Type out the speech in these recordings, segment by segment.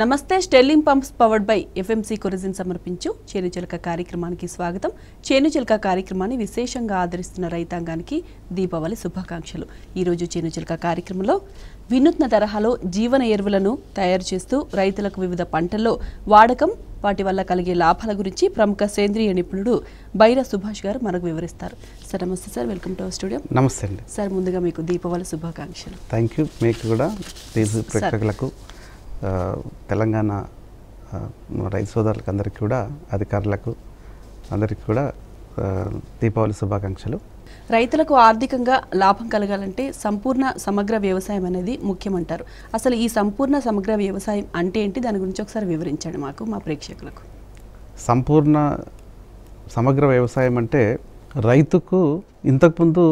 నమస్తే sterling pumps powered by FMC కొరిజిన్ సమర్పించు చేనుచిలక కార్యక్రమానికి స్వాగతం చేనుచిలక కార్యక్రమాన్ని విశేషంగా ఆదరిస్తున్న రైతాంగానికి దీపావళి శుభాకాంక్షలు ఈరోజు చేనుచిలక కార్యక్రమంలో వినూత్న తరహాలో జీవన ఎరువులను తయారు చేస్తూ రైతులకు వివిధ పంటల్లో వాడకం వాటి వల్ల కలిగే లాభాల గురించి ప్రముఖ సేంద్రియ నిపుణుడు బైర సుభాష్ గారు మనకు వివరిస్తారు సార్ నమస్తే సార్ వెల్కమ్ టు స్టూడియో నమస్తే అండి సార్ ముందుగా మీకు దీపావళి శుభాకాంక్షలు థ్యాంక్ యూ మీకు కూడా తెలంగాణ రైతు సోదరులకు అందరికీ కూడా అధికారులకు అందరికీ కూడా దీపావళి శుభాకాంక్షలు రైతులకు ఆర్థికంగా లాభం కలగాలంటే సంపూర్ణ సమగ్ర వ్యవసాయం అనేది ముఖ్యమంటారు అసలు ఈ సంపూర్ణ సమగ్ర వ్యవసాయం అంటే ఏంటి దాని గురించి ఒకసారి వివరించండి మాకు మా ప్రేక్షకులకు సంపూర్ణ సమగ్ర వ్యవసాయం అంటే రైతుకు ఇంతకుముందు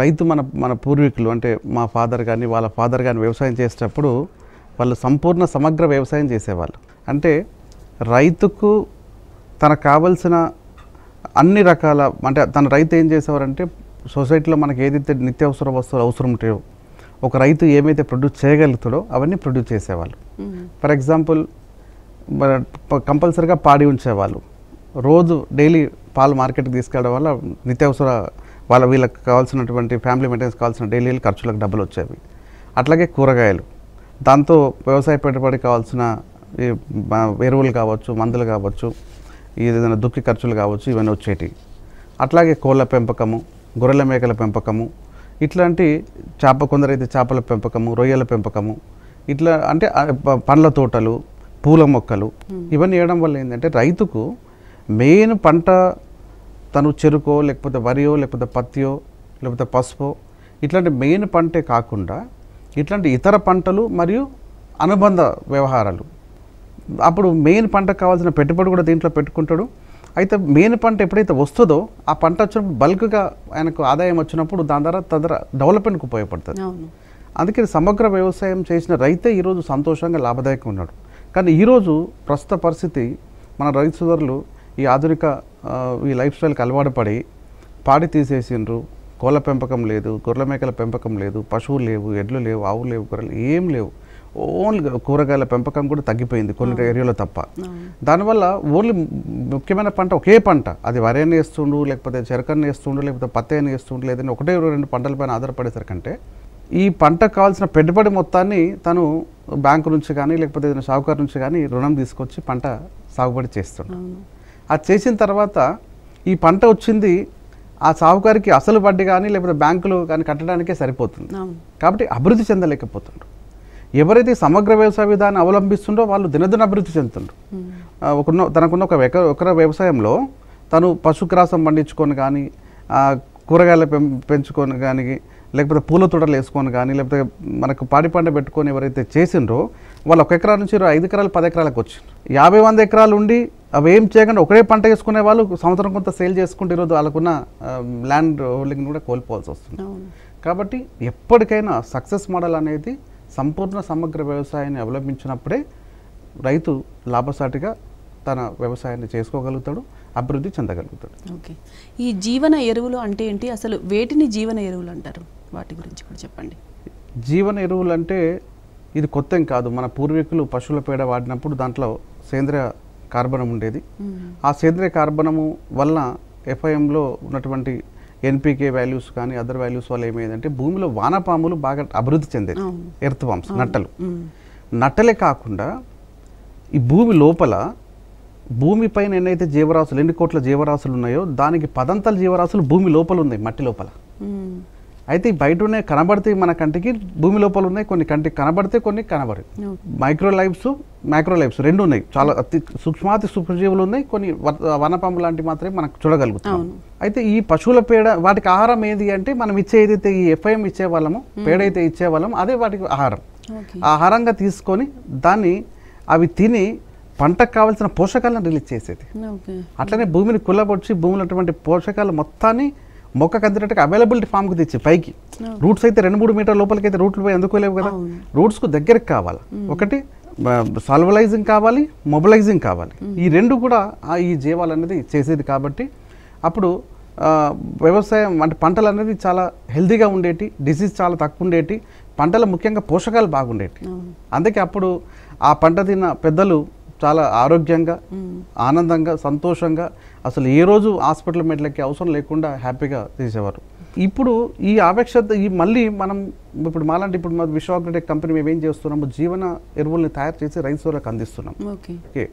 రైతు మన మన పూర్వీకులు అంటే మా ఫాదర్ కానీ వాళ్ళ ఫాదర్ కానీ వ్యవసాయం చేసేటప్పుడు వాళ్ళు సంపూర్ణ సమగ్ర వ్యవసాయం చేసేవాళ్ళు అంటే రైతుకు తనకు కావలసిన అన్ని రకాల అంటే తన రైతు ఏం చేసేవారంటే సొసైటీలో మనకి ఏదైతే నిత్యావసర వస్తువులు అవసరం ఉంటాయో ఒక రైతు ఏమైతే ప్రొడ్యూస్ చేయగలుగుతాడో అవన్నీ ప్రొడ్యూస్ చేసేవాళ్ళు ఫర్ ఎగ్జాంపుల్ కంపల్సరీగా పాడి ఉంచేవాళ్ళు రోజు డైలీ పాలు మార్కెట్కి తీసుకెళ్ళడం వల్ల నిత్యావసర వాళ్ళ వీళ్ళకి కావాల్సినటువంటి ఫ్యామిలీ మెయింటెనెన్స్ కావాల్సిన డైలీ ఖర్చులకు డబ్బులు వచ్చేవి అట్లాగే కూరగాయలు దాంతో వ్యవసాయ పెట్టుబడి కావాల్సిన ఎరువులు కావచ్చు మందులు కావచ్చు ఏదైనా దుక్కి ఖర్చులు కావచ్చు ఇవన్నీ వచ్చేటి అట్లాగే కోళ్ళ పెంపకము గొర్రెల మేకల పెంపకము ఇట్లాంటి చేప కొందరైతే చేపల పెంపకము రొయ్యల పెంపకము ఇట్లా అంటే పండ్ల తోటలు పూల మొక్కలు ఇవన్నీ వేయడం వల్ల ఏంటంటే రైతుకు మెయిన్ పంట తను చెరుకో లేకపోతే వరియో లేకపోతే పత్తియో లేకపోతే పసుపో ఇట్లాంటి మెయిన్ పంటే కాకుండా ఇట్లాంటి ఇతర పంటలు మరియు అనుబంధ వ్యవహారాలు అప్పుడు మెయిన్ పంట కావాల్సిన పెట్టుబడి కూడా దీంట్లో పెట్టుకుంటాడు అయితే మెయిన్ పంట ఎప్పుడైతే వస్తుందో ఆ పంట వచ్చినప్పుడు బల్క్గా ఆయనకు ఆదాయం వచ్చినప్పుడు దాని ద్వారా తదర డెవలప్మెంట్కి ఉపయోగపడుతుంది అందుకే సమగ్ర వ్యవసాయం చేసిన రైతే ఈరోజు సంతోషంగా లాభదాయకంగా ఉన్నాడు కానీ ఈరోజు ప్రస్తుత పరిస్థితి మన రైతు సోదరులు ఈ ఆధునిక ఈ లైఫ్ స్టైల్కి అలవాటు పడి పాడి తీసేసిండ్రు కోళ్ళ పెంపకం లేదు గొర్రెల మేకల పెంపకం లేదు పశువులు లేవు ఎడ్లు లేవు ఆవులు లేవు గొర్రెలు ఏం లేవు ఓన్లీ కూరగాయల పెంపకం కూడా తగ్గిపోయింది కొన్ని ఏరియాలో తప్ప దానివల్ల ఓన్లీ ముఖ్యమైన పంట ఒకే పంట అది వరేని వేస్తుండు లేకపోతే చెరకన్న వేస్తుండు లేకపోతే పత్తి అని వేస్తుండు లేదని ఒకటే రెండు పంటలపైన ఆధారపడేసరి కంటే ఈ పంటకు కావాల్సిన పెట్టుబడి మొత్తాన్ని తను బ్యాంకు నుంచి కానీ లేకపోతే ఏదైనా సాగుకారు నుంచి కానీ రుణం తీసుకొచ్చి పంట సాగుబడి చేస్తుండ అది చేసిన తర్వాత ఈ పంట వచ్చింది ఆ సాహుకారికి అసలు పడ్డి కానీ లేకపోతే బ్యాంకులు కానీ కట్టడానికే సరిపోతుంది కాబట్టి అభివృద్ధి చెందలేకపోతుండ్రు ఎవరైతే సమగ్ర వ్యవసాయ విధానం అవలంబిస్తుండో వాళ్ళు దినదిన అభివృద్ధి చెందుతుండ్రు ఒకన్న తనకున్న ఒక ఎకర ఒకర వ్యవసాయంలో తను పశుగ్రాసం పండించుకొని కానీ కూరగాయలు పెంచుకొని కానీ లేకపోతే పూల తోటలు వేసుకొని కానీ లేకపోతే మనకు పాడి పంట పెట్టుకొని ఎవరైతే చేసిండ్రో వాళ్ళు ఒక ఎకరా నుంచి ఐదు ఎకరాలు పది ఎకరాలకు వచ్చిండ్రు యాభై వంద ఎకరాలు ఉండి అవి ఏం చేయకుండా ఒకటే పంట వేసుకునే వాళ్ళు సంవత్సరం కొంత సేల్ చేసుకుంటే ఈరోజు వాళ్ళకున్న ల్యాండ్ హోల్డింగ్ కూడా కోల్పోవాల్సి వస్తుంది కాబట్టి ఎప్పటికైనా సక్సెస్ మోడల్ అనేది సంపూర్ణ సమగ్ర వ్యవసాయాన్ని అవలంబించినప్పుడే రైతు లాభసాటిగా తన వ్యవసాయాన్ని చేసుకోగలుగుతాడు అభివృద్ధి చెందగలుగుతాడు ఓకే ఈ జీవన ఎరువులు అంటే ఏంటి అసలు వేటిని జీవన ఎరువులు అంటారు వాటి గురించి కూడా చెప్పండి జీవన ఎరువులు అంటే ఇది కొత్త కాదు మన పూర్వీకులు పశువుల పేడ వాడినప్పుడు దాంట్లో సేంద్రియ కార్బనం ఉండేది ఆ సేంద్రియ కార్బనము వల్ల ఎఫ్ఐఎంలో ఉన్నటువంటి ఎన్పికే వాల్యూస్ కానీ అదర్ వాల్యూస్ వల్ల ఏమైందంటే భూమిలో వానపాములు బాగా అభివృద్ధి చెందేది ఎర్త్ వామ్స్ నట్టలు నట్టలే కాకుండా ఈ భూమి లోపల భూమిపైన ఎన్నైతే జీవరాశులు ఎన్ని కోట్ల జీవరాశులు ఉన్నాయో దానికి పదంతల జీవరాశులు భూమి లోపల ఉన్నాయి మట్టి లోపల అయితే బయట ఉన్నాయి కనబడితే మన కంటికి భూమి లోపల ఉన్నాయి కొన్ని కంటికి కనబడితే కొన్ని కనబడి మైక్రో లైఫ్స్ మైక్రో లైఫ్స్ రెండు ఉన్నాయి చాలా అతి సూక్ష్మాతి సూక్ష్మజీవులు ఉన్నాయి కొన్ని వనపాము లాంటివి మాత్రమే మనకు చూడగలుగుతాం అయితే ఈ పశువుల పేడ వాటికి ఆహారం ఏది అంటే మనం ఇచ్చే ఏదైతే ఈ ఎఫ్ఐఎం ఇచ్చే వాళ్ళము పేడ అయితే ఇచ్చే వాళ్ళము అదే వాటికి ఆహారం ఆహారంగా తీసుకొని దాన్ని అవి తిని పంటకు కావాల్సిన పోషకాలను రిలీజ్ చేసేది అట్లనే భూమిని కుల్లబొచ్చి భూమిలో పోషకాలు మొత్తాన్ని మొక్క అందినట్టుగా అవైలబిలిటీ ఫామ్కి తెచ్చి పైకి రూట్స్ అయితే రెండు మూడు మీటర్ లోపలికి అయితే రూట్లు పోయి అందుకోలేవు కదా రూట్స్కు దగ్గరకు కావాలి ఒకటి సాల్వలైజింగ్ కావాలి మొబిలైజింగ్ కావాలి ఈ రెండు కూడా ఈ జీవాలు అనేది చేసేది కాబట్టి అప్పుడు వ్యవసాయం అంటే పంటలు అనేది చాలా హెల్దీగా ఉండేటి డిసీజ్ చాలా తక్కువ ఉండేటి పంటలు ముఖ్యంగా పోషకాలు బాగుండేటి అందుకే అప్పుడు ఆ పంట తిన్న పెద్దలు చాలా ఆరోగ్యంగా ఆనందంగా సంతోషంగా అసలు ఏ రోజు హాస్పిటల్ మెట్లకి అవసరం లేకుండా హ్యాపీగా తీసేవారు ఇప్పుడు ఈ ఆవేక్ష ఈ మళ్ళీ మనం ఇప్పుడు మాలాంటి ఇప్పుడు మా విశ్వాగ్రటెక్ కంపెనీ మేము ఏం చేస్తున్నాము జీవన ఎరువుల్ని తయారు చేసి రైతులకు అందిస్తున్నాం ఓకే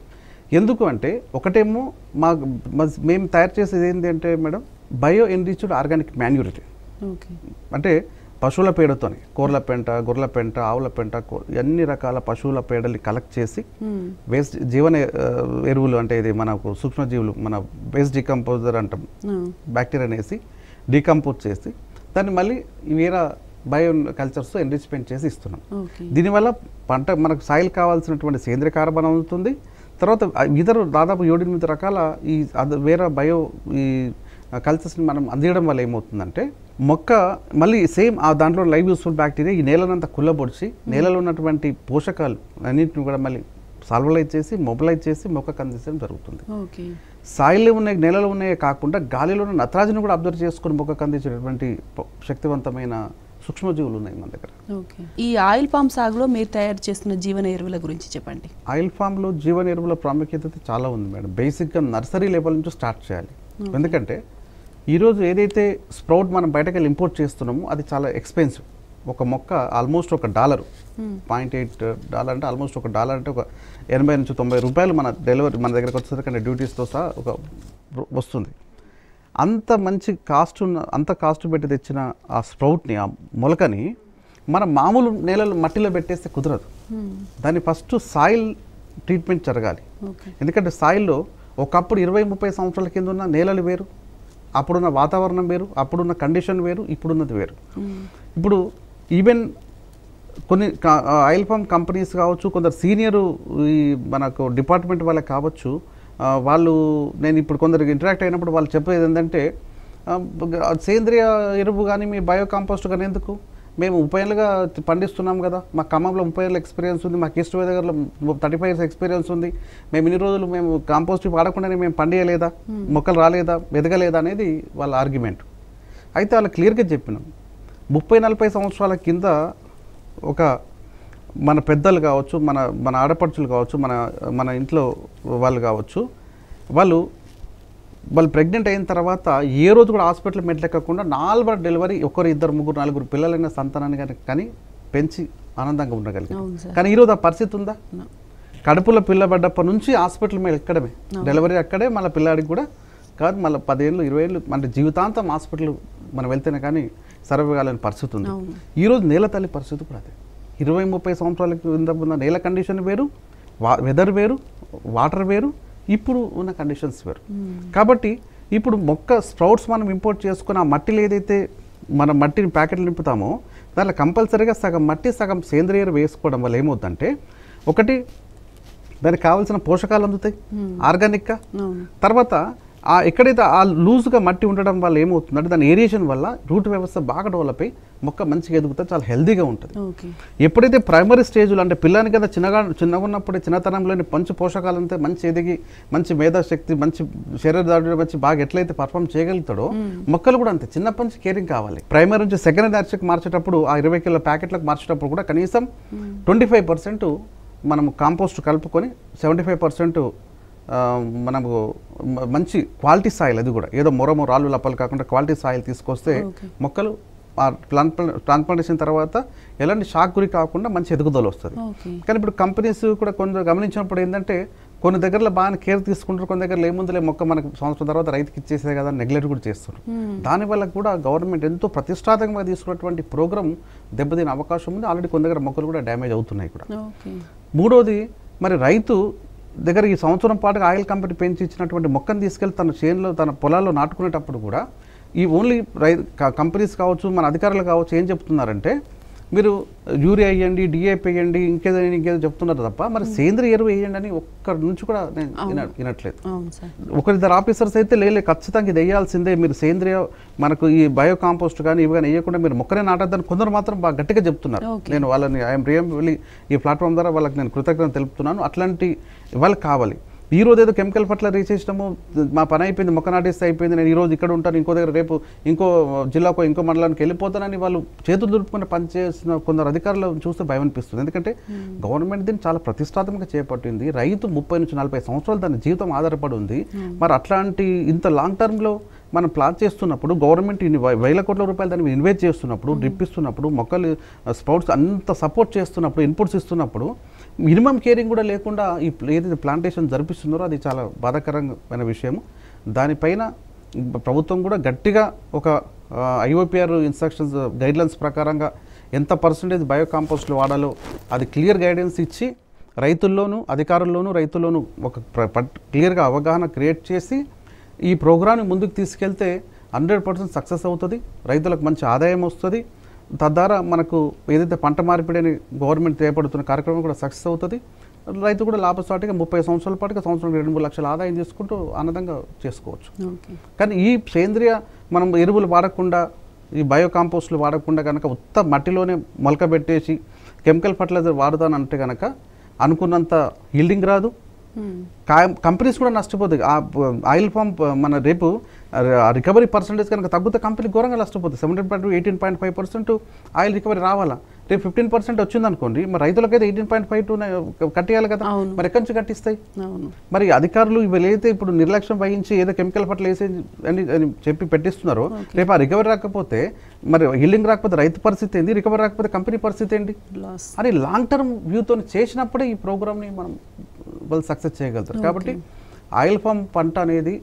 ఎందుకు అంటే ఒకటేమో మా మేము తయారు చేసేది ఏంటి అంటే మేడం బయో ఎన్రిచ్డ్ ఆర్గానిక్ మాన్యూరిటీ అంటే పశువుల పేడతోని కూరల పెంట గొర్రెల పెంట ఆవుల పెంట అన్ని రకాల పశువుల పేడని కలెక్ట్ చేసి వేస్ట్ జీవన ఎరువులు అంటే ఇది మనకు సూక్ష్మజీవులు మన వేస్ట్ డికంపోజర్ అంటాం బ్యాక్టీరియా అనేసి డికంపోజ్ చేసి దాన్ని మళ్ళీ వేరే బయో కల్చర్స్ ఎన్రిచ్మెంట్ చేసి ఇస్తున్నాం దీనివల్ల పంట మనకు సాయిల్ కావాల్సినటువంటి సేంద్రియ కార్బన్ అవుతుంది తర్వాత ఇతర దాదాపు ఏడెనిమిది రకాల ఈ వేరే బయో ఈ కల్చర్స్ని మనం అందించడం వల్ల ఏమవుతుందంటే మొక్క మళ్ళీ సేమ్ ఆ దాంట్లో లైవ్ యూస్ఫుల్ బ్యాక్టీరియా ఈ నేలనంతా కుల్లబొడిచి నేలలో ఉన్నటువంటి పోషకాలు అన్నింటిని కూడా మళ్ళీ సాల్వలైజ్ చేసి మొబలైజ్ చేసి మొక్కకు అందించడం జరుగుతుంది సాయిల్లో ఉన్న నేలలో ఉన్నాయే కాకుండా గాలిలో ఉన్న నత్రాజును కూడా అబ్జర్వ్ చేసుకుని మొక్కకు అందించేటటువంటి శక్తివంతమైన సూక్ష్మజీవులు ఉన్నాయి మన దగ్గర ఈ ఆయిల్ ఫామ్ సాగులో మీరు తయారు చేస్తున్న జీవన ఎరువుల గురించి చెప్పండి ఆయిల్ ఫామ్లో జీవన ఎరువుల ప్రాముఖ్యత చాలా ఉంది మేడం బేసిక్గా నర్సరీ లెవెల్ నుంచి స్టార్ట్ చేయాలి ఎందుకంటే ఈరోజు ఏదైతే స్ప్రౌట్ మనం బయటకు ఇంపోర్ట్ చేస్తున్నామో అది చాలా ఎక్స్పెన్సివ్ ఒక మొక్క ఆల్మోస్ట్ ఒక డాలర్ పాయింట్ ఎయిట్ డాలర్ అంటే ఆల్మోస్ట్ ఒక డాలర్ అంటే ఒక ఎనభై నుంచి తొంభై రూపాయలు మన డెలివరీ మన దగ్గరకు కానీ డ్యూటీస్తో సహా ఒక వస్తుంది అంత మంచి కాస్ట్ ఉన్న అంత కాస్ట్ పెట్టి తెచ్చిన ఆ స్ప్రౌట్ని ఆ మొలకని మన మామూలు నేలలు మట్టిలో పెట్టేస్తే కుదరదు దాన్ని ఫస్ట్ సాయిల్ ట్రీట్మెంట్ జరగాలి ఎందుకంటే సాయిల్లో ఒకప్పుడు ఇరవై ముప్పై సంవత్సరాల కింద ఉన్న నేలలు వేరు అప్పుడున్న వాతావరణం వేరు అప్పుడున్న కండిషన్ వేరు ఇప్పుడున్నది వేరు ఇప్పుడు ఈవెన్ కొన్ని ఆయిల్ పంప్ కంపెనీస్ కావచ్చు కొందరు సీనియరు ఈ మనకు డిపార్ట్మెంట్ వాళ్ళకి కావచ్చు వాళ్ళు నేను ఇప్పుడు కొందరు ఇంటరాక్ట్ అయినప్పుడు వాళ్ళు చెప్పేది ఏంటంటే సేంద్రియ ఎరువు కానీ మీ బయో కాంపోస్ట్ కానీ ఎందుకు మేము ముప్పై ఏళ్ళుగా పండిస్తున్నాం కదా మా ఖమ్మంలో ముప్పై ఏళ్ళ ఎక్స్పీరియన్స్ ఉంది మాకు ఈస్ట్ దగ్గరలో థర్టీ ఫైవ్ ఇయర్స్ ఎక్స్పీరియన్స్ ఉంది మేము ఇన్ని రోజులు మేము కాంపోస్ట్ వాడకుండానే మేము పండియలేదా మొక్కలు రాలేదా ఎదగలేదా అనేది వాళ్ళ ఆర్గ్యుమెంట్ అయితే వాళ్ళు క్లియర్గా చెప్పినాం ముప్పై నలభై సంవత్సరాల కింద ఒక మన పెద్దలు కావచ్చు మన మన ఆడపడుచులు కావచ్చు మన మన ఇంట్లో వాళ్ళు కావచ్చు వాళ్ళు వాళ్ళు ప్రెగ్నెంట్ అయిన తర్వాత ఏ రోజు కూడా హాస్పిటల్ మెట్లెక్కకుండా నాలుగు డెలివరీ ఒకరు ఇద్దరు ముగ్గురు నలుగురు పిల్లలైన సంతానాన్ని కానీ కానీ పెంచి ఆనందంగా ఉండగలిగారు కానీ ఈరోజు ఆ పరిస్థితి ఉందా కడుపులో పిల్లబడ్డప్పటి నుంచి హాస్పిటల్ మీద ఎక్కడమే డెలివరీ అక్కడే మళ్ళీ పిల్లాడికి కూడా కాదు మళ్ళీ పదేళ్ళు ఇరవై ఏళ్ళు మన జీవితాంతం హాస్పిటల్ మనం వెళ్తేనే కానీ సర్వకాలని పరిస్థితి ఉంది ఈరోజు నేల తల్లి పరిస్థితి కూడా అదే ఇరవై ముప్పై సంవత్సరాలకు ఇంత ముందు నేల కండిషన్ వేరు వెదర్ వేరు వాటర్ వేరు ఇప్పుడు ఉన్న కండిషన్స్ వేరు hmm. కాబట్టి ఇప్పుడు మొక్క స్ప్రౌట్స్ మనం ఇంపోర్ట్ చేసుకున్న ఆ మట్టిలో ఏదైతే మనం మట్టిని ప్యాకెట్లు నింపుతామో దాంట్లో కంపల్సరీగా సగం మట్టి సగం సేంద్రియ వేసుకోవడం వల్ల ఏమవుతుందంటే ఒకటి దానికి కావాల్సిన పోషకాలు అందుతాయి ఆర్గానిక్గా hmm. తర్వాత ఆ ఎక్కడైతే ఆ లూజ్గా మట్టి ఉండడం వల్ల ఏమవుతుందంటే దాని ఏరియేషన్ వల్ల రూట్ వ్యవస్థ బాగా డెవలప్ అయ్యి మొక్క మంచిగా ఎదుగుతుంది చాలా హెల్దీగా ఉంటుంది ఎప్పుడైతే ప్రైమరీ స్టేజ్లో అంటే పిల్లని కదా చిన్నగా చిన్నగా ఉన్నప్పుడే చిన్నతనంలోని పంచు పోషకాలంతే మంచి ఎదిగి మంచి మేధాశక్తి మంచి శరీరదాడు మంచి బాగా ఎట్లయితే పర్ఫామ్ చేయగలుగుతాడో మొక్కలు కూడా అంతే చిన్న పంచి కేరింగ్ కావాలి ప్రైమరీ నుంచి సెకండ్ దార్చకు మార్చేటప్పుడు ఆ ఇరవై కిలో ప్యాకెట్లకు మార్చేటప్పుడు కూడా కనీసం ట్వంటీ ఫైవ్ పర్సెంట్ మనం కాంపోస్ట్ కలుపుకొని సెవెంటీ ఫైవ్ పర్సెంట్ మనము మంచి క్వాలిటీ సాయిల్ అది కూడా ఏదో మొరమో రాళ్ళు లప్పలు కాకుండా క్వాలిటీ సాయిల్ తీసుకొస్తే మొక్కలు ట్రాన్స్ప్లాంటేషన్ తర్వాత ఎలాంటి షాక్ గురి కాకుండా మంచి ఎదుగుదల వస్తుంది కానీ ఇప్పుడు కంపెనీస్ కూడా కొంత గమనించినప్పుడు ఏంటంటే కొన్ని దగ్గరలో బాగా కేర్ తీసుకుంటారు కొన్ని దగ్గర ఏముందిలే మొక్క మనకు సంవత్సరం తర్వాత రైతుకి ఇచ్చేసే కదా నెగ్లెక్ట్ కూడా చేస్తారు దానివల్ల కూడా గవర్నమెంట్ ఎంతో ప్రతిష్టాత్మకంగా తీసుకున్నటువంటి ప్రోగ్రామ్ దెబ్బతిన అవకాశం ఉంది ఆల్రెడీ కొన్ని దగ్గర మొక్కలు కూడా డ్యామేజ్ అవుతున్నాయి కూడా మూడోది మరి రైతు దగ్గర ఈ సంవత్సరం పాటుగా ఆయిల్ కంపెనీ పెంచి ఇచ్చినటువంటి మొక్కను తీసుకెళ్లి తన చేనులో తన పొలాల్లో నాటుకునేటప్పుడు కూడా ఈ ఓన్లీ రై కంపెనీస్ కావచ్చు మన అధికారులు కావచ్చు ఏం చెప్తున్నారంటే మీరు యూరియా వేయండి డిఏపీ వేయండి ఇంకేదో ఇంకేదో చెప్తున్నారు తప్ప మరి సేంద్రియ ఎరువు వేయండి అని ఒక్కరి నుంచి కూడా నేను వినట్లేదు ఒకరిద్దరు ఆఫీసర్స్ అయితే లేలే ఖచ్చితంగా ఇది వేయాల్సిందే మీరు సేంద్రియ మనకు ఈ బయో కాంపోస్ట్ కానీ ఇవి కానీ వేయకుండా మీరు మొక్కనే నాటద్దని కొందరు మాత్రం బాగా గట్టిగా చెప్తున్నారు నేను వాళ్ళని ఐఎమ్ రియమ్ ఈ ప్లాట్ఫామ్ ద్వారా వాళ్ళకి నేను కృతజ్ఞత తెలుపుతున్నాను అట్లాంటి వాళ్ళకి కావాలి ఈరోజు ఏదో కెమికల్ పట్ల రీచేసినాము మా పని అయిపోయింది మొక్క నాటిస్తే అయిపోయింది నేను ఈరోజు ఇక్కడ ఉంటాను ఇంకో దగ్గర రేపు ఇంకో జిల్లాకో ఇంకో మండలానికి వెళ్ళిపోతానని వాళ్ళు చేతులు దులుపుకుని పనిచేసిన కొందరు అధికారులు చూస్తే భయం అనిపిస్తుంది ఎందుకంటే hmm. గవర్నమెంట్ దీన్ని చాలా ప్రతిష్టాత్మక చేపట్టింది రైతు ముప్పై నుంచి నలభై సంవత్సరాలు తన జీవితం ఆధారపడి ఉంది hmm. మరి అట్లాంటి ఇంత లాంగ్ టర్మ్లో మనం ప్లాన్ చేస్తున్నప్పుడు గవర్నమెంట్ ఇన్ని వేల కోట్ల రూపాయలు దాన్ని ఇన్వెస్ట్ చేస్తున్నప్పుడు డ్రిప్ hmm. ఇస్తున్నప్పుడు మొక్కలు స్పౌట్స్ అంత సపోర్ట్ చేస్తున్నప్పుడు ఇన్పుట్స్ ఇస్తున్నప్పుడు మినిమం కేరింగ్ కూడా లేకుండా ఈ ఏదైతే ప్లాంటేషన్ జరిపిస్తున్నారో అది చాలా బాధాకరమైన విషయము దానిపైన ప్రభుత్వం కూడా గట్టిగా ఒక ఐఓపిఆర్ ఇన్స్ట్రక్షన్స్ గైడ్లైన్స్ ప్రకారంగా ఎంత పర్సంటేజ్ బయో కాంపోస్ట్లు వాడాలో అది క్లియర్ గైడెన్స్ ఇచ్చి రైతుల్లోనూ అధికారుల్లోనూ రైతుల్లోనూ ఒక క్లియర్గా అవగాహన క్రియేట్ చేసి ఈ ప్రోగ్రామ్ని ముందుకు తీసుకెళ్తే హండ్రెడ్ పర్సెంట్ సక్సెస్ అవుతుంది రైతులకు మంచి ఆదాయం వస్తుంది తద్వారా మనకు ఏదైతే పంట మార్పిడి అని గవర్నమెంట్ చేపడుతున్న కార్యక్రమం కూడా సక్సెస్ అవుతుంది రైతు కూడా లాభసాటిగా ముప్పై సంవత్సరాల పాటుగా సంవత్సరం రెండు మూడు లక్షల ఆదాయం చేసుకుంటూ ఆనందంగా చేసుకోవచ్చు కానీ ఈ సేంద్రియ మనం ఎరువులు వాడకుండా ఈ బయో కాంపోస్ట్లు వాడకుండా కనుక ఉత్త మట్టిలోనే మొలక పెట్టేసి కెమికల్ ఫర్టిలైజర్ వాడతానంటే కనుక అనుకున్నంత హీల్డింగ్ రాదు కంపెనీస్ కూడా ఆ ఆయిల్ పంప్ మన రేపు రికవరీ పర్సంటేజ్ కనుక తగ్గితే కంపెనీ ఘోరంగా నష్టపోతుంది seventeen point eighteen point five percent oil recovery రావాలా రేపు ఫిఫ్టీన్ పర్సెంట్ వచ్చింది అనుకోండి మరి అయితే ఎయిటీన్ పాయింట్ ఫైవ్ టూ కట్టేయాలి కదా మరి ఎక్కడి నుంచి కట్టిస్తాయి మరి అధికారులు వీళ్ళైతే ఇప్పుడు నిర్లక్ష్యం వహించి ఏదో కెమికల్ పట్ల వేసే అని చెప్పి పెట్టిస్తున్నారో రేపు ఆ రికవరీ రాకపోతే మరి హీలింగ్ రాకపోతే రైతు పరిస్థితి ఏంది రికవరీ రాకపోతే కంపెనీ పరిస్థితి ఏంటి అని లాంగ్ టర్మ్ వ్యూతో చేసినప్పుడే ఈ ప్రోగ్రామ్ని మనం వాళ్ళు సక్సెస్ చేయగలుగుతారు కాబట్టి ఆయిల్ ఫామ్ పంట అనేది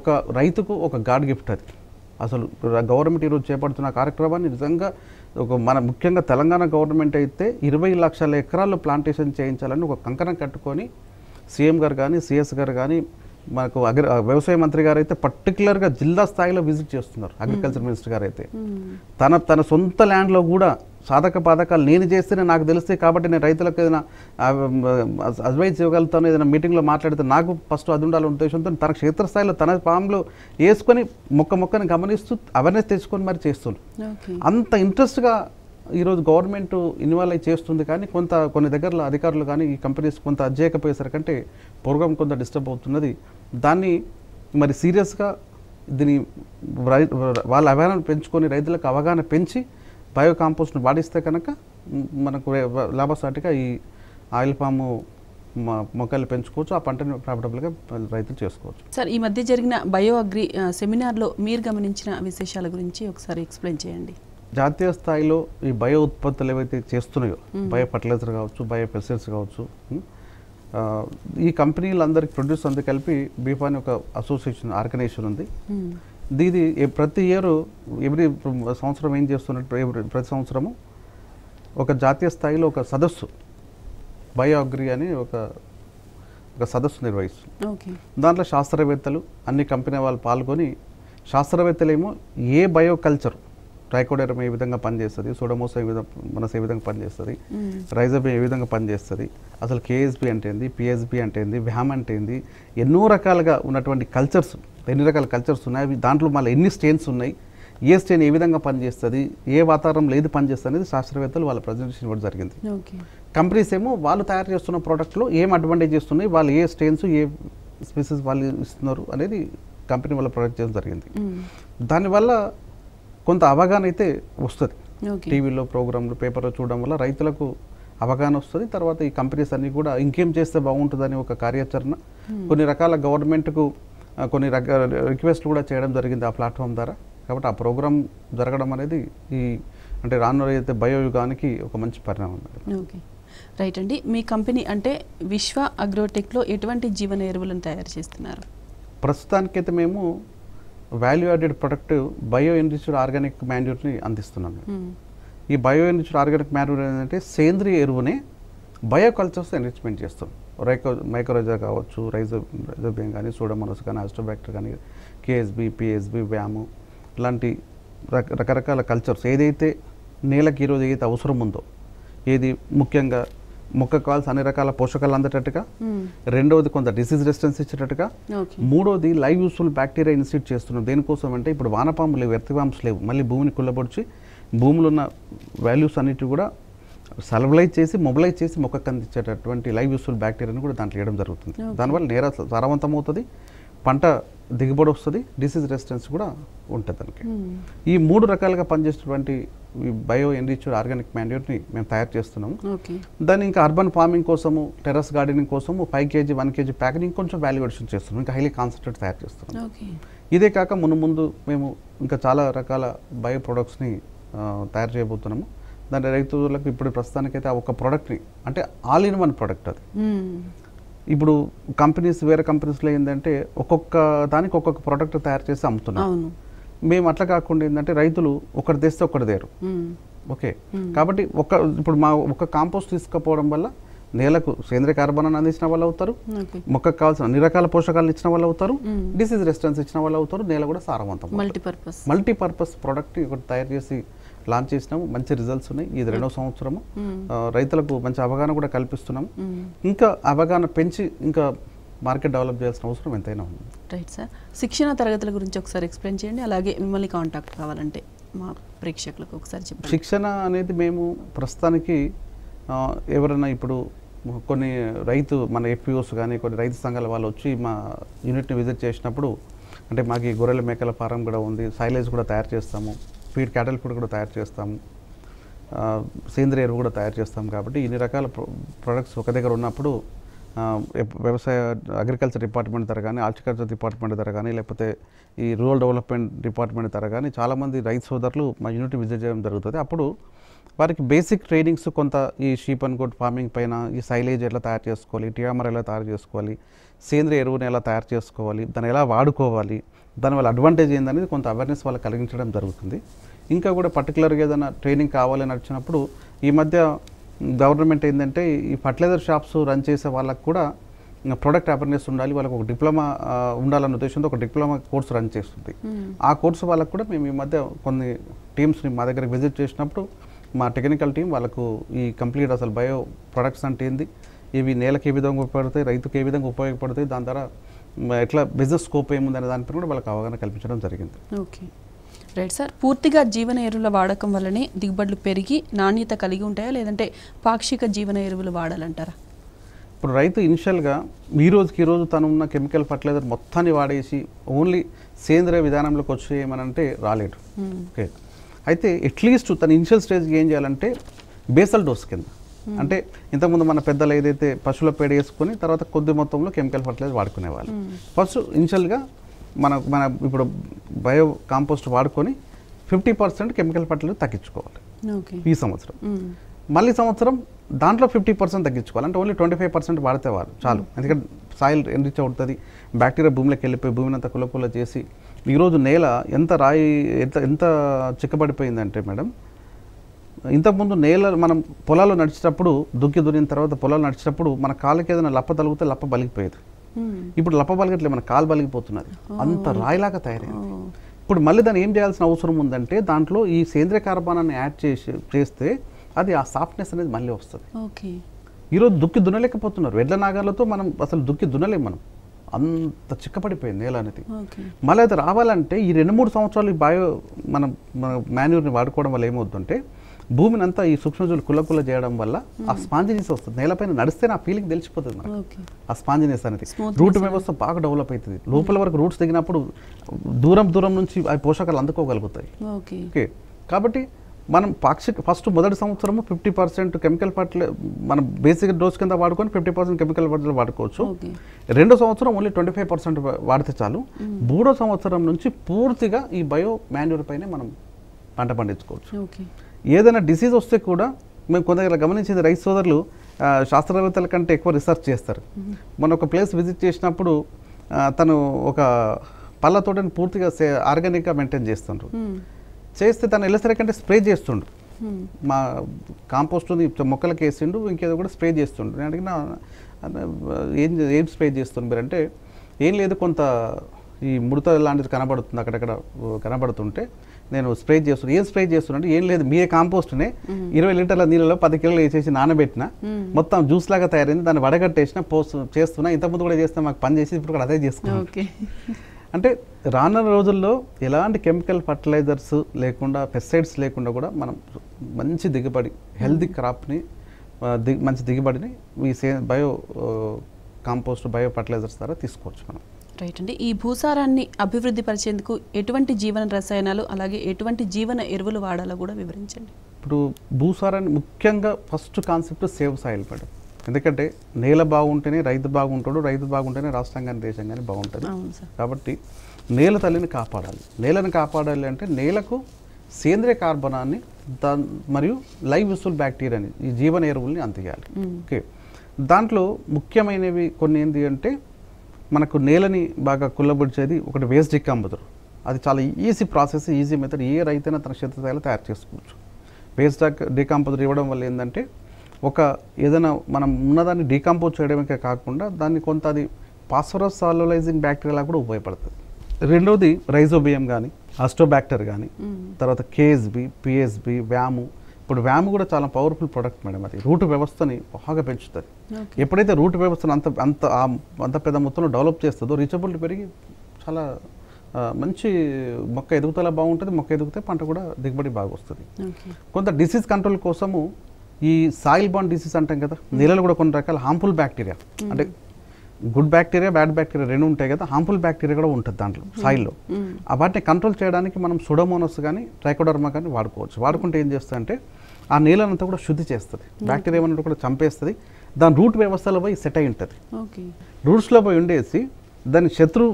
ఒక రైతుకు ఒక గాడ్ గిఫ్ట్ అది అసలు గవర్నమెంట్ ఈరోజు చేపడుతున్న కార్యక్రమాన్ని నిజంగా ఒక మన ముఖ్యంగా తెలంగాణ గవర్నమెంట్ అయితే ఇరవై లక్షల ఎకరాల్లో ప్లాంటేషన్ చేయించాలని ఒక కంకణం కట్టుకొని సీఎం గారు కానీ సిఎస్ గారు కానీ మనకు అగ్ర వ్యవసాయ మంత్రి గారు అయితే పర్టికులర్గా జిల్లా స్థాయిలో విజిట్ చేస్తున్నారు అగ్రికల్చర్ మినిస్టర్ గారు అయితే తన తన సొంత ల్యాండ్లో కూడా సాధక పాధకాలు నేను చేస్తేనే నాకు తెలిస్తే కాబట్టి నేను రైతులకు ఏదైనా అడ్వైజ్ ఇవ్వగలుగుతాను ఏదైనా మీటింగ్లో మాట్లాడితే నాకు ఫస్ట్ అది ఉండాలనే ఉద్దేశంతో తన క్షేత్రస్థాయిలో తన ఫామ్లో వేసుకొని మొక్క మొక్కని గమనిస్తూ అవేర్నెస్ తెచ్చుకొని మరి చేస్తుంది అంత ఇంట్రెస్ట్గా ఈరోజు గవర్నమెంట్ ఇన్వాల్వ్ అయి చేస్తుంది కానీ కొంత కొన్ని దగ్గరలో అధికారులు కానీ ఈ కంపెనీస్ కొంత కంటే ప్రోగ్రామ్ కొంత డిస్టర్బ్ అవుతున్నది దాన్ని మరి సీరియస్గా దీని వాళ్ళ అవగాహన పెంచుకొని రైతులకు అవగాహన పెంచి బయో కాంపోస్ట్ని వాడిస్తే కనుక మనకు లాభసాటిగా ఈ ఆయిల్ పాము మొక్కలు పెంచుకోవచ్చు ఆ పంటని ప్రాఫిటబుల్గా రైతులు చేసుకోవచ్చు సార్ ఈ మధ్య జరిగిన బయో అగ్రి సెమినార్లో మీరు గమనించిన విశేషాల గురించి ఒకసారి ఎక్స్ప్లెయిన్ చేయండి జాతీయ స్థాయిలో ఈ బయో ఉత్పత్తులు ఏవైతే చేస్తున్నాయో బయో ఫర్టిలైజర్ కావచ్చు బయో పెసిల్స్ కావచ్చు ఈ కంపెనీలందరికి ప్రొడ్యూస్ అందరికీ కలిపి బీఫాని ఒక అసోసియేషన్ ఆర్గనైజేషన్ ఉంది దీది ప్రతి ఇయర్ ఎవ్రీ సంవత్సరం ఏం చేస్తున్నట్టు ప్రతి సంవత్సరము ఒక జాతీయ స్థాయిలో ఒక సదస్సు బయోగ్రి అని ఒక ఒక సదస్సు నిర్వహిస్తుంది దాంట్లో శాస్త్రవేత్తలు అన్ని కంపెనీ వాళ్ళు పాల్గొని శాస్త్రవేత్తలేమో ఏ బయో కల్చర్ ట్రైకోడర్మ ఏ విధంగా పనిచేస్తుంది సోడమోస్ ఏ విధంగా మనసు ఏ విధంగా పనిచేస్తుంది రైజబీ ఏ విధంగా పనిచేస్తుంది అసలు కేఎస్బి అంటే ఏంది పిఎస్బి అంటే ఏంది వ్యామ్ అంటే ఏంది ఎన్నో రకాలుగా ఉన్నటువంటి కల్చర్స్ ఎన్ని రకాల కల్చర్స్ ఉన్నాయి అవి దాంట్లో మళ్ళీ ఎన్ని స్టేన్స్ ఉన్నాయి ఏ స్టేన్ ఏ విధంగా పనిచేస్తుంది ఏ వాతావరణం లేదు పనిచేస్తుంది అనేది శాస్త్రవేత్తలు వాళ్ళ ప్రజెంటేషన్ ఇవ్వడం జరిగింది కంపెనీస్ ఏమో వాళ్ళు తయారు చేస్తున్న ప్రోడక్ట్లో ఏం అడ్వాంటేజ్ చేస్తున్నాయి వాళ్ళు ఏ స్టేన్స్ ఏ స్పీసెస్ వాళ్ళు ఇస్తున్నారు అనేది కంపెనీ వాళ్ళ ప్రొడక్ట్ చేయడం జరిగింది దానివల్ల కొంత అవగాహన అయితే వస్తుంది టీవీలో ప్రోగ్రాంలు పేపర్లో చూడడం వల్ల రైతులకు అవగాహన వస్తుంది తర్వాత ఈ కంపెనీస్ అన్నీ కూడా ఇంకేం చేస్తే బాగుంటుందని ఒక కార్యాచరణ hmm. కొన్ని రకాల గవర్నమెంట్కు కొన్ని రక రిక్వెస్ట్ కూడా చేయడం జరిగింది ఆ ప్లాట్ఫామ్ ద్వారా కాబట్టి ఆ ప్రోగ్రాం జరగడం అనేది ఈ అంటే రానురైతే బయోయుగానికి ఒక మంచి పరిణామం ఓకే రైట్ అండి మీ కంపెనీ అంటే విశ్వ అగ్రోటెక్లో ఎటువంటి జీవన ఎరువులను తయారు చేస్తున్నారు ప్రస్తుతానికైతే మేము value added product bio enriched organic మాన్యూర్ని అందిస్తున్నాం hmm. ఈ బయో ఎన్రిచ్డ్ ఆర్గానిక్ మాన్యూర్ ఏంటంటే సేంద్రియ ఎరువుని బయో కల్చర్స్ ఎన్రిచ్మెంట్ చేస్తాం రైకో మైక్రోజా కావచ్చు రైజో రైజోబియం కానీ సూడోమోనస్ కానీ ఆస్ట్రోబ్యాక్టర్ కానీ కేఎస్బి పిఎస్బి వ్యాము ఇలాంటి రకరకాల కల్చర్స్ ఏదైతే నేలకి ఈరోజు ఏదైతే అవసరం ఉందో ఏది ముఖ్యంగా మొక్క కావాల్సిన అన్ని రకాల పోషకాలు అందేటట్టుగా hmm. రెండవది కొంత డిసీజ్ రెసిస్టెన్స్ ఇచ్చేటట్టుగా మూడోది లైవ్ యూస్ఫుల్ బ్యాక్టీరియా ఇన్స్టిట్ చేస్తున్నాం దేనికోసం అంటే ఇప్పుడు వానపాము లేవు ఎర్తివామ్స్ లేవు మళ్ళీ భూమిని కుల్లబొడిచి భూమిలో ఉన్న వాల్యూస్ అన్నిటి కూడా సలబలైజ్ చేసి మొబలైజ్ చేసి మొక్కకు అందించేటటువంటి లైవ్ యూస్ఫుల్ బ్యాక్టీరియాని కూడా దాంట్లో వేయడం జరుగుతుంది దానివల్ల నేర సారవంతం అవుతుంది పంట దిగుబడి వస్తుంది డిసీజ్ రెసిస్టెన్స్ కూడా ఉంటుంది దానికి ఈ మూడు రకాలుగా పనిచేసేటువంటి బయో ఎన్రిచ్డ్ ఆర్గానిక్ మ్యాండ్యూర్ని మేము తయారు చేస్తున్నాము దాన్ని ఇంకా అర్బన్ ఫార్మింగ్ కోసము టెరస్ గార్డెనింగ్ కోసము five KG one KG packing కొంచెం వాల్యుయేషన్ చేస్తున్నాం ఇంకా హైలీ కాన్సన్ట్రేట్ తయారు చేస్తున్నాం ఇదే కాక మున ముందు మేము ఇంకా చాలా రకాల బయో ప్రొడక్ట్స్ని తయారు చేయబోతున్నాము దాని రైతులకు ఇప్పుడు ప్రస్తుతానికైతే ఆ ఒక ప్రోడక్ట్ని అంటే ఆల్ ఇన్ వన్ ప్రోడక్ట్ అది ఇప్పుడు కంపెనీస్ వేరే కంపెనీస్లో ఏంటంటే ఒక్కొక్క దానికి ఒక్కొక్క ప్రోడక్ట్ తయారు చేసి అమ్ముతున్నాం మేము అట్లా కాకుండా ఏంటంటే రైతులు ఒకటి తెస్తే ఒకటి దేరు ఓకే కాబట్టి ఒక ఇప్పుడు మా ఒక కాంపోస్ట్ తీసుకుపోవడం వల్ల నేలకు సేంద్రియ కార్బన్ అందించిన వాళ్ళు అవుతారు మొక్కకు కావాల్సిన అన్ని రకాల పోషకాలను ఇచ్చిన వాళ్ళు అవుతారు డిసీజ్ రెసిస్టెన్స్ ఇచ్చిన వాళ్ళు అవుతారు నేల కూడా సారవంతం మల్టీపర్పస్ మల్టీపర్పస్ ప్రోడక్ట్ ఒకటి తయారు చేసి లాంచ్ చేసినాము మంచి రిజల్ట్స్ ఉన్నాయి ఇది రెండో సంవత్సరము hmm. రైతులకు మంచి అవగాహన కూడా కల్పిస్తున్నాము hmm. ఇంకా అవగాహన పెంచి ఇంకా మార్కెట్ డెవలప్ చేయాల్సిన అవసరం ఎంతైనా ఉంది రైట్ సార్ శిక్షణ తరగతుల గురించి ఒకసారి ఎక్స్ప్లెయిన్ చేయండి అలాగే మిమ్మల్ని కాంటాక్ట్ కావాలంటే మా ప్రేక్షకులకు ఒకసారి చెప్పండి శిక్షణ అనేది మేము ప్రస్తుతానికి ఎవరైనా ఇప్పుడు కొన్ని రైతు మన ఎఫ్పిఓస్ కానీ కొన్ని రైతు సంఘాల వాళ్ళు వచ్చి మా యూనిట్ని విజిట్ చేసినప్పుడు అంటే మాకు గొర్రెల మేకల ఫారం కూడా ఉంది సైలేజ్ కూడా తయారు చేస్తాము ఫీడ్ క్యాటల్ ఫుడ్ కూడా తయారు చేస్తాము సేంద్రియ ఎరువు కూడా తయారు చేస్తాం కాబట్టి ఇన్ని రకాల ప్రొడక్ట్స్ ఒక దగ్గర ఉన్నప్పుడు వ్యవసాయ అగ్రికల్చర్ డిపార్ట్మెంట్ ధర కానీ హార్టికల్చర్ డిపార్ట్మెంట్ ధర కానీ లేకపోతే ఈ రూరల్ డెవలప్మెంట్ డిపార్ట్మెంట్ ధర కానీ చాలామంది రైతు సోదరులు మా యూనిట్ విజిట్ చేయడం జరుగుతుంది అప్పుడు వారికి బేసిక్ ట్రైనింగ్స్ కొంత ఈ షీప్ అండ్ గోడ్ ఫార్మింగ్ పైన ఈ సైలేజ్ ఎలా తయారు చేసుకోవాలి టీఆర్ఆర్ ఎలా తయారు చేసుకోవాలి సేంద్రియ ఎరువుని ఎలా తయారు చేసుకోవాలి దాన్ని ఎలా వాడుకోవాలి దానివల్ల అడ్వాంటేజ్ ఏందనేది కొంత అవేర్నెస్ వాళ్ళు కలిగించడం జరుగుతుంది ఇంకా కూడా పర్టికులర్గా ఏదైనా ట్రైనింగ్ కావాలని వచ్చినప్పుడు ఈ మధ్య గవర్నమెంట్ ఏంటంటే ఈ ఫర్టిలైజర్ షాప్స్ రన్ చేసే వాళ్ళకు కూడా ప్రొడక్ట్ అవేర్నెస్ ఉండాలి వాళ్ళకు ఒక డిప్లొమా ఉండాలన్న ఉద్దేశంతో ఒక డిప్లొమా కోర్సు రన్ చేస్తుంది hmm. ఆ కోర్సు వాళ్ళకు కూడా మేము ఈ మధ్య కొన్ని టీమ్స్ని మా దగ్గర విజిట్ చేసినప్పుడు మా టెక్నికల్ టీం వాళ్ళకు ఈ కంప్లీట్ అసలు బయో ప్రొడక్ట్స్ అంటే ఏంది ఇవి నేలకు ఏ విధంగా ఉపయోగపడతాయి రైతుకు ఏ విధంగా ఉపయోగపడతాయి దాని ద్వారా ఎట్లా బిజినెస్ స్కోప్ ఏముంది అనే దానిపై కూడా వాళ్ళకి అవగాహన కల్పించడం జరిగింది ఓకే రైట్ సార్ పూర్తిగా జీవన ఎరువుల వాడకం వల్లనే దిగుబడులు పెరిగి నాణ్యత కలిగి ఉంటాయా లేదంటే పాక్షిక జీవన ఎరువులు వాడాలంటారా ఇప్పుడు రైతు ఇనిషియల్గా ఈ రోజుకి ఈరోజు తను ఉన్న కెమికల్ ఫర్టిలైజర్ మొత్తాన్ని వాడేసి ఓన్లీ సేంద్రియ విధానంలోకి వచ్చేయమనంటే రాలేడు ఓకే అయితే అట్లీస్ట్ తన ఇనిషియల్ స్టేజ్కి ఏం చేయాలంటే బేసల్ డోస్ కింద Hmm. అంటే ఇంతకుముందు మన పెద్దలు ఏదైతే పశువుల పేడ వేసుకొని తర్వాత కొద్ది మొత్తంలో కెమికల్ ఫర్టిలైజర్ వాడుకునేవాళ్ళు hmm. ఫస్ట్ ఇనిషియల్గా మన మన ఇప్పుడు బయో కాంపోస్ట్ వాడుకొని ఫిఫ్టీ పర్సెంట్ కెమికల్ ఫర్టిలైజర్ తగ్గించుకోవాలి ఈ సంవత్సరం hmm. మళ్ళీ సంవత్సరం దాంట్లో ఫిఫ్టీ పర్సెంట్ తగ్గించుకోవాలి అంటే ఓన్లీ ట్వంటీ ఫైవ్ పర్సెంట్ వాడితే వారు చాలు ఎందుకంటే సాయిల్ ఎన్రిచ్ అవుతుంది బ్యాక్టీరియా భూమిలోకి వెళ్ళిపోయి భూమిని అంతా కులకుల చేసి ఈరోజు నేల ఎంత రాయి ఎంత ఎంత చిక్కబడిపోయిందంటే మేడం ఇంతకుముందు నేల మనం పొలాలు నడిచేటప్పుడు దుక్కి దున్నిన తర్వాత పొలాలు నడిచేటప్పుడు మన కాళ్ళకి ఏదైనా లప్ప తలిగితే లప్ప బలిగిపోయేది ఇప్పుడు లప్ప బలిగట్లే మన కాలు బలిగిపోతున్నది అంత రాయిలాగా తయారైంది ఇప్పుడు మళ్ళీ దాన్ని ఏం చేయాల్సిన అవసరం ఉందంటే దాంట్లో ఈ సేంద్రియ కార్బానాన్ని యాడ్ చేసి చేస్తే అది ఆ సాఫ్ట్నెస్ అనేది మళ్ళీ వస్తుంది ఈరోజు దుక్కి దున్నలేకపోతున్నారు వెడ్ల నాగాలతో మనం అసలు దుక్కి దున్నలేము మనం అంత చిక్కపడిపోయింది నేల అనేది మళ్ళీ అది రావాలంటే ఈ రెండు మూడు సంవత్సరాలు ఈ బయో మనం మన మాన్యూర్ని వాడుకోవడం వల్ల ఏమవుతుందంటే భూమిని అంతా ఈ సూక్ష్మజీవులు కులకుల చేయడం వల్ల ఆ hmm. స్పాంజినీస్ వస్తుంది నేలపైన నడిస్తే నా ఫీలింగ్ తెలిసిపోతుంది ఆ స్పాంజినీస్ అనేది రూట్ వ్యవస్థ బాగా డెవలప్ అవుతుంది లోపల వరకు రూట్స్ దిగినప్పుడు దూరం దూరం నుంచి అవి పోషకాలు అందుకోగలుగుతాయి ఓకే కాబట్టి మనం పాక్షిక ఫస్ట్ మొదటి సంవత్సరము ఫిఫ్టీ పర్సెంట్ కెమికల్ పార్ట్లు మనం బేసిక్ డోస్ కింద వాడుకొని ఫిఫ్టీ పర్సెంట్ కెమికల్ పార్ట్లు వాడుకోవచ్చు రెండో సంవత్సరం ఓన్లీ ట్వంటీ ఫైవ్ పర్సెంట్ వాడితే చాలు hmm. మూడో సంవత్సరం నుంచి పూర్తిగా ఈ బయో మాన్యూర్ పైనే మనం పంట పండించుకోవచ్చు ఏదైనా డిసీజ్ వస్తే కూడా మేము కొంత గమనించేది రైతు సోదరులు శాస్త్రవేత్తల కంటే ఎక్కువ రీసెర్చ్ చేస్తారు మనం ఒక ప్లేస్ విజిట్ చేసినప్పుడు తను ఒక పళ్ళ తోటని పూర్తిగా ఆర్గానిక్గా మెయింటైన్ చేస్తుండ్రు చేస్తే తను వెళ్ళేసరి కంటే స్ప్రే చేస్తుండు మా కాంపోస్ట్ని మొక్కలకి వేసిండు ఇంకేదో కూడా స్ప్రే చేస్తుండ్రు నేను అడిగిన ఏం ఏం స్ప్రే చేస్తుండు మీరు అంటే ఏం లేదు కొంత ఈ ముడత లాంటిది కనబడుతుంది అక్కడక్కడ కనబడుతుంటే నేను స్ప్రే చేస్తున్నా ఏం స్ప్రే చేస్తున్నాను ఏం లేదు మీ కాంపోస్ట్నే ఇరవై లీటర్ల నీళ్ళలో పది కిలోలు వేసేసి నానబెట్టిన మొత్తం జ్యూస్ లాగా తయారైంది దాన్ని వడగట్టేసిన పోస్ట్ చేస్తున్నా ఇంతకుముందు కూడా చేస్తే మాకు పని చేసి ఇప్పుడు కూడా అదే చేస్తున్నాం అంటే రానున్న రోజుల్లో ఎలాంటి కెమికల్ ఫర్టిలైజర్స్ లేకుండా పెస్టిసైడ్స్ లేకుండా కూడా మనం మంచి దిగుబడి హెల్దీ క్రాప్ని మంచి దిగుబడిని ఈ say bio compost bio fertilisers ద్వారా తీసుకోవచ్చు మనం రైట్ అండి ఈ భూసారాన్ని అభివృద్ధి పరిచేందుకు ఎటువంటి జీవన రసాయనాలు అలాగే ఎటువంటి జీవన ఎరువులు వాడాలో కూడా వివరించండి ఇప్పుడు భూసారాన్ని ముఖ్యంగా first concept save soil madam ఎందుకంటే నేల బాగుంటేనే రైతు బాగుంటాడు రైతు బాగుంటేనే రాష్ట్రం కానీ దేశం కానీ బాగుంటుంది కాబట్టి నేల తల్లిని కాపాడాలి నేలను కాపాడాలి అంటే నేలకు సేంద్రియ కార్బనాన్ని దా మరియు లైవ్ విసుల్ బ్యాక్టీరియాని ఈ జీవన ఎరువుల్ని అందియాలి ఓకే దాంట్లో ముఖ్యమైనవి కొన్ని ఏంటి అంటే మనకు నేలని బాగా కుల్లబొడిచేది ఒకటి వేస్ట్ డికాంబుదర్ అది చాలా ఈజీ ప్రాసెస్ ఈజీ మెథడ్ ఏ రైతైనా తన క్షేత్రస్థాయిలో తయారు చేసుకోవచ్చు వేస్ట్ డీకాంపోజర్ ఇవ్వడం వల్ల ఏంటంటే ఒక ఏదైనా మనం ఉన్నదాన్ని డీకంపోజ్ చేయడమే కాకుండా దాన్ని కొంత అది పాస్ఫరస్ సాలోలైజింగ్ బ్యాక్టీరియా కూడా ఉపయోగపడుతుంది రెండవది రైజోబియం కానీ అస్టోబ్యాక్టర్ కానీ తర్వాత కేఎస్బి పిఎస్బి వ్యాము ఇప్పుడు వ్యామ్ కూడా చాలా పవర్ఫుల్ ప్రోడక్ట్ మేడం అది రూట్ వ్యవస్థని బాగా పెంచుతుంది ఎప్పుడైతే రూట్ వ్యవస్థను అంత అంత అంత పెద్ద మొత్తంలో డెవలప్ చేస్తుందో రీచబిలిటీ పెరిగి చాలా మంచి మొక్క ఎదుగుతలా బాగుంటుంది మొక్క ఎదిగితే పంట కూడా దిగుబడి బాగా వస్తుంది కొంత డిసీజ్ కంట్రోల్ కోసము ఈ సాయిల్ బాండ్ డిసీజ్ అంటాం కదా నీళ్ళలో కూడా కొన్ని రకాల హార్మ్ఫుల్ బ్యాక్టీరియా అంటే గుడ్ బ్యాక్టీరియా బ్యాడ్ బ్యాక్టీరియా రెండు ఉంటాయి కదా హార్మ్ఫుల్ బ్యాక్టీరియా కూడా ఉంటుంది దాంట్లో hmm. సాయిల్లో hmm. వాటిని కంట్రోల్ చేయడానికి మనం సుడోమోనస్ కానీ ట్రైకోడర్మా కానీ వాడుకోవచ్చు వాడుకుంటే ఏం చేస్తుందంటే ఆ నీళ్ళనంతా కూడా శుద్ధి చేస్తుంది బ్యాక్టీరియా hmm. ఏమన్నా కూడా చంపేస్తుంది దాని రూట్ వ్యవస్థలో పోయి సెట్ అయి ఉంటుంది రూట్స్లో పోయి ఉండేసి దాని శత్రు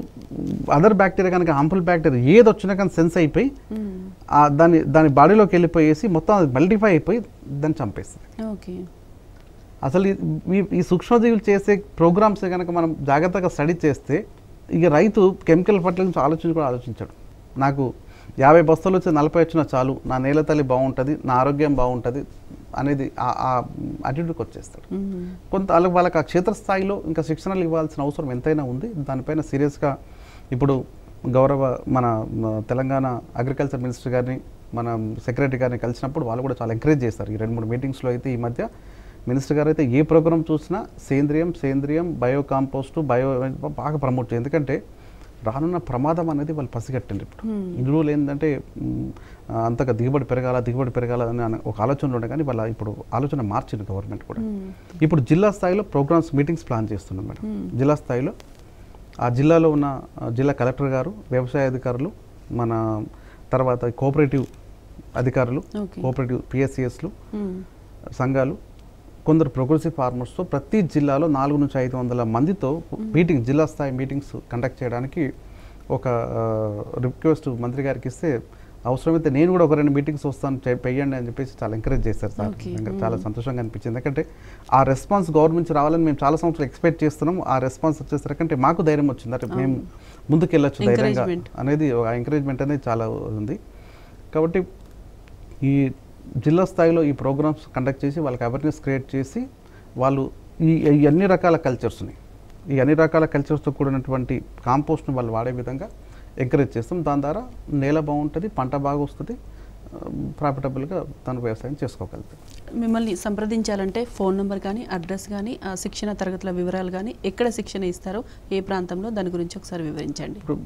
అదర్ బ్యాక్టీరియా కనుక హార్మ్ఫుల్ బ్యాక్టీరియా ఏది వచ్చినా కానీ సెన్స్ అయిపోయి దాని దాని బాడీలోకి వెళ్ళిపోయేసి మొత్తం అది మల్టిఫై అయిపోయి దాన్ని చంపేస్తుంది అసలు ఈ ఈ సూక్ష్మజీవులు చేసే ప్రోగ్రామ్స్ కనుక మనం జాగ్రత్తగా స్టడీ చేస్తే ఇక రైతు కెమికల్ ఫర్టిలైజర్ ఆలోచించి కూడా ఆలోచించాడు నాకు యాభై బస్తాలు వచ్చి నలభై వచ్చినా చాలు నా నేల తల్లి బాగుంటుంది నా ఆరోగ్యం బాగుంటుంది అనేది ఆ అటిట్యూడ్కి వచ్చేస్తాడు కొంత వాళ్ళకి వాళ్ళకి ఆ క్షేత్రస్థాయిలో ఇంకా శిక్షణలు ఇవ్వాల్సిన అవసరం ఎంతైనా ఉంది దానిపైన సీరియస్గా ఇప్పుడు గౌరవ మన తెలంగాణ అగ్రికల్చర్ మినిస్టర్ గారిని మన సెక్రటరీ గారిని కలిసినప్పుడు వాళ్ళు కూడా చాలా ఎంకరేజ్ చేస్తారు ఈ రెండు మూడు మీటింగ్స్లో అయితే ఈ మధ్య మినిస్టర్ గారు అయితే ఏ ప్రోగ్రాం చూసినా సేంద్రియం సేంద్రియం బయో కాంపోస్టు బయో బాగా ప్రమోట్ చేయండి ఎందుకంటే రానున్న ప్రమాదం అనేది వాళ్ళు పసిగట్టండి ఇప్పుడు ఇందులో ఏంటంటే అంతగా దిగుబడి పెరగాల దిగుబడి పెరగాల అని ఒక ఆలోచనలు ఉండే కానీ వాళ్ళ ఇప్పుడు ఆలోచన మార్చింది గవర్నమెంట్ కూడా ఇప్పుడు జిల్లా స్థాయిలో ప్రోగ్రామ్స్ మీటింగ్స్ ప్లాన్ చేస్తున్నాం మేడం జిల్లా స్థాయిలో ఆ జిల్లాలో ఉన్న జిల్లా కలెక్టర్ గారు వ్యవసాయ అధికారులు మన తర్వాత కోఆపరేటివ్ అధికారులు కోఆపరేటివ్ పిఎస్సిఎస్లు సంఘాలు కొందరు ప్రోగ్రెసివ్ ఫార్మర్స్తో ప్రతి జిల్లాలో నాలుగు నుంచి ఐదు వందల మందితో మీటింగ్ జిల్లా స్థాయి మీటింగ్స్ కండక్ట్ చేయడానికి ఒక రిక్వెస్ట్ మంత్రి గారికి ఇస్తే అవసరమైతే నేను కూడా ఒక రెండు మీటింగ్స్ వస్తాను పెయ్యండి అని చెప్పేసి చాలా ఎంకరేజ్ చేశారు సార్ చాలా సంతోషంగా అనిపించింది ఎందుకంటే ఆ రెస్పాన్స్ గవర్నమెంట్ రావాలని మేము చాలా సంవత్సరాలు ఎక్స్పెక్ట్ చేస్తున్నాం ఆ రెస్పాన్స్ వచ్చేసరికంటే మాకు ధైర్యం వచ్చింది అంటే మేము ముందుకెళ్ళచ్చు ధైర్యంగా అనేది ఆ ఎంకరేజ్మెంట్ అనేది చాలా ఉంది కాబట్టి ఈ జిల్లా స్థాయిలో ఈ ప్రోగ్రామ్స్ కండక్ట్ చేసి వాళ్ళకి అవేర్నెస్ క్రియేట్ చేసి వాళ్ళు ఈ అన్ని రకాల కల్చర్స్ని ఈ అన్ని రకాల కల్చర్స్తో కూడినటువంటి కాంపోస్ట్ని వాళ్ళు వాడే విధంగా ఎంకరేజ్ చేస్తాం దాని ద్వారా నేల బాగుంటుంది పంట బాగా వస్తుంది ప్రాఫిటబుల్గా తన వ్యవసాయం చేసుకోగలుగుతాం మిమ్మల్ని సంప్రదించాలంటే ఫోన్ నెంబర్ కానీ అడ్రస్ కానీ శిక్షణ తరగతుల వివరాలు కానీ ఎక్కడ శిక్షణ ఇస్తారో ఏ ప్రాంతంలో దాని గురించి ఒకసారి వివరించండి ఇప్పుడు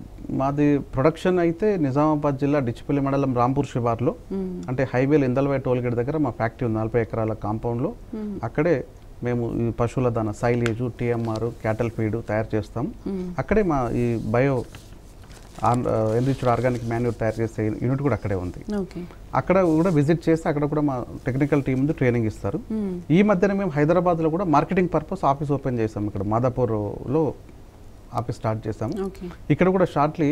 మాది ప్రొడక్షన్ అయితే నిజామాబాద్ జిల్లా డిచ్చిపల్లి మండలం రాంపూర్ శివార్లో అంటే హైవేలు ఇందలవాయి టోల్గేట్ దగ్గర మా ఫ్యాక్టరీ ఉంది నలభై ఎకరాల కాంపౌండ్లో అక్కడే మేము ఈ పశువుల దాన సైలేజు టీఎంఆర్ క్యాటల్ ఫీడ్ తయారు చేస్తాం అక్కడే మా ఈ బయో ఎన్రిచ్డ్ ఆర్గానిక్ మాన్యూర్ తయారు చేసే యూనిట్ కూడా అక్కడే ఉంది అక్కడ కూడా విజిట్ చేసి అక్కడ కూడా మా టెక్నికల్ టీమ్ ట్రైనింగ్ ఇస్తారు ఈ మధ్యన మేము హైదరాబాద్లో కూడా మార్కెటింగ్ పర్పస్ ఆఫీస్ ఓపెన్ చేసాము ఇక్కడ మాదాపూర్లో ఆఫీస్ స్టార్ట్ చేసాము ఇక్కడ కూడా షార్ట్లీ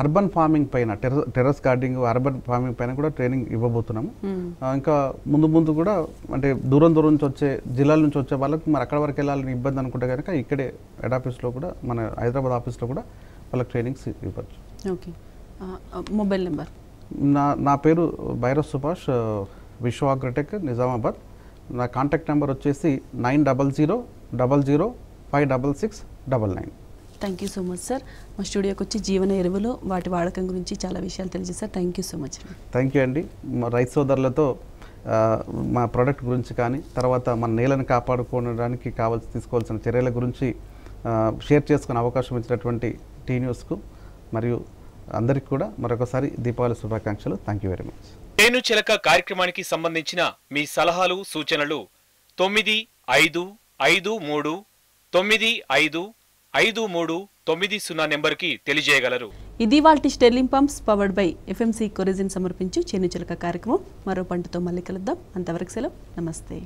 అర్బన్ ఫార్మింగ్ పైన terrace terrace gardening urban farming పైన కూడా ట్రైనింగ్ ఇవ్వబోతున్నాము ఇంకా ముందు ముందు కూడా అంటే దూరం దూరం నుంచి వచ్చే జిల్లాల నుంచి వచ్చే వాళ్ళకి మరి అక్కడ వరకు వెళ్ళాలని ఇబ్బంది అనుకుంటే కనుక ఇక్కడే హెడ్ ఆఫీస్లో కూడా మన హైదరాబాద్ ఆఫీస్లో కూడా వాళ్ళకి ట్రైనింగ్స్ ఇవ్వచ్చు ఓకే మొబైల్ నెంబర్ నా నా పేరు భైరవ్ సుభాష్ విశ్వాగ్రటెక్ నిజామాబాద్ నా కాంటాక్ట్ నెంబర్ వచ్చేసి nine double zero double zero five double six double nine thank you so much sir మా స్టూడియోకి వచ్చి జీవన ఎరువులు వాటి వాడకం గురించి చాలా విషయాలు తెలియజేశారు thank you so much thank you అండి మా రైతు సోదరులతో మా ప్రోడక్ట్ గురించి కానీ తర్వాత మన నేలను కాపాడుకోవడానికి కావాల్సి తీసుకోవాల్సిన చర్యల గురించి షేర్ చేసుకునే అవకాశం ఇచ్చినటువంటి టీ న్యూస్కు మరియు అందరికీ కూడా మరొకసారి దీపావళి శుభాకాంక్షలు థ్యాంక్ వెరీ మచ్ నేను చిలక కార్యక్రమానికి సంబంధించిన మీ సలహాలు సూచనలు తొమ్మిది ఐదు ఐదు మూడు తొమ్మిది ఐదు ఐదు మూడు తొమ్మిది సున్నా నెంబర్కి తెలియజేయగలరు ఇది వాల్టి sterling pumps powered by FMC కొరిజిన్ సమర్పించు చిలక కార్యక్రమం మరో పంటతో మళ్ళీ కలుద్దాం అంతవరకు సెలవు నమస్తే